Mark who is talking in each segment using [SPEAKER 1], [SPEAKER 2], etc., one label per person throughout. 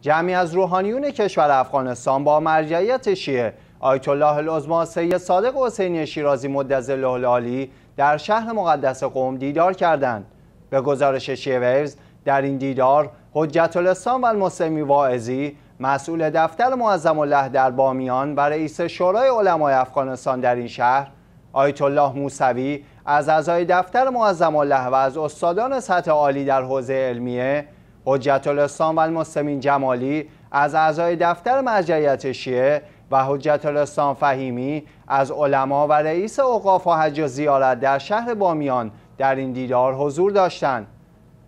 [SPEAKER 1] جمعی از روحانیون کشور افغانستان با مرجعیت شیعه آیت الله العظما سید صادق حسینی شیرازی مدز العالی در شهر مقدس قوم دیدار کردند به گزارش شیعه در این دیدار حجت الاسلام و المسلمی واعظی مسئول دفتر معظم الله در بامیان و رئیس شورای علمای افغانستان در این شهر آیت الله موسوی از اعضای دفتر معظم الله و از استادان سطح عالی در حوزه علمیه حجت الاسلام و المسلمین جمالی از اعضای دفتر مرجعیت شیعه و حجت الاسلام فهیمی از علما و رئیس اوقاف و حج و زیارت در شهر بامیان در این دیدار حضور داشتند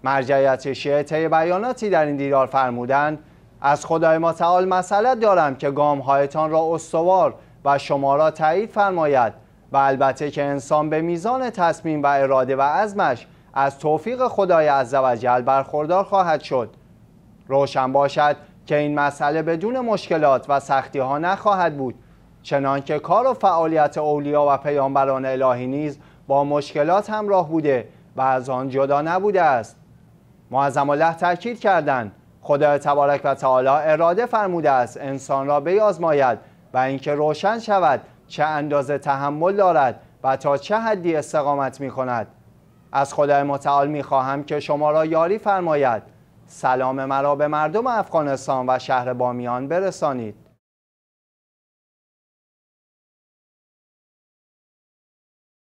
[SPEAKER 1] مرجعیت شیعه طی بیاناتی در این دیدار فرمودند از خدای متعال مسئلت دارم که گامهایتان را استوار و شما را تایید فرماید و البته که انسان به میزان تصمیم و اراده و عزمش از توفیق خدای عزوجل برخوردار خواهد شد روشن باشد که این مسئله بدون مشکلات و سختی ها نخواهد بود چنانکه کار و فعالیت اولیا و پیامبران الهی نیز با مشکلات همراه بوده و از آن جدا نبوده است معظم الله تاکید کردند خدای تبارک و تعالی اراده فرموده است انسان را بیازماید و اینکه روشن شود چه اندازه تحمل دارد و تا چه حدی استقامت می کند از خدای متعال میخواهم که شما را یاری فرماید سلام مرا به مردم افغانستان و شهر بامیان برسانید